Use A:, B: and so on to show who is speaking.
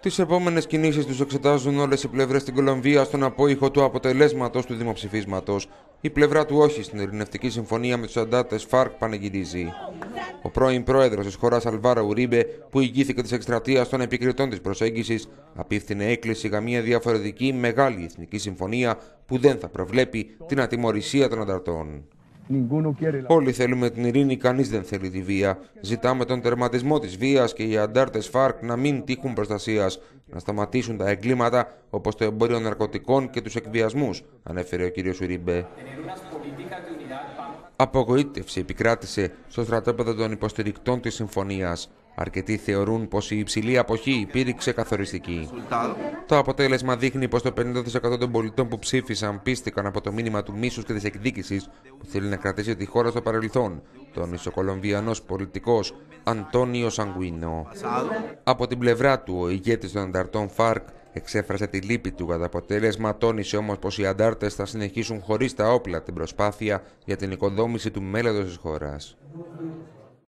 A: Τις επόμενες κινήσεις τους εξετάζουν όλες οι πλευρές στην Κολομβία στον απόϊχο του αποτελέσματος του δημοψηφίσματος. Η πλευρά του όχι στην ειρηνευτική συμφωνία με τους αντάτες ΦΑΡΚ πανεγυρίζει. Ο πρώην πρόεδρος της χώρας Αλβάρα Ουρίμπε, που ηγήθηκε της εκστρατείας των επικριτών της προσέγγισης, απίφθινε έκκληση για μια διαφορετική μεγάλη εθνική συμφωνία που δεν θα προβλέπει την ατιμορρησία των ανταρτών. Όλοι θέλουμε την ειρήνη, κανείς δεν θέλει τη βία. Ζητάμε τον τερματισμό της βίας και οι αντάρτες ΦΑΡΚ να μην τύχουν προστασίας, να σταματήσουν τα εγκλήματα όπως το εμπόριο ναρκωτικών και τους εκβιασμούς», ανέφερε ο κ. Σουριμπέ. Απογοήτευση επικράτησε στο στρατόπεδο των υποστηρικτών της συμφωνίας. Αρκετοί θεωρούν πως η υψηλή αποχή υπήρξε καθοριστική. Το αποτέλεσμα δείχνει πως το 50% των πολιτών που ψήφισαν πίστηκαν από το μήνυμα του μίσους και της εκδίκησης που θέλει να κρατήσει τη χώρα στο παρελθόν, τον Ισοκολομβιανός πολιτικός Αντώνιο Σαγκουίνο. Από την πλευρά του, ο ηγέτης των ανταρτών Φάρκ εξέφρασε τη λύπη του κατά αποτέλεσμα, τόνισε όμως πως οι αντάρτες θα συνεχίσουν χωρίς τα όπλα την προσπάθεια για την οικοδόμηση του μέλλοντος της χώρας.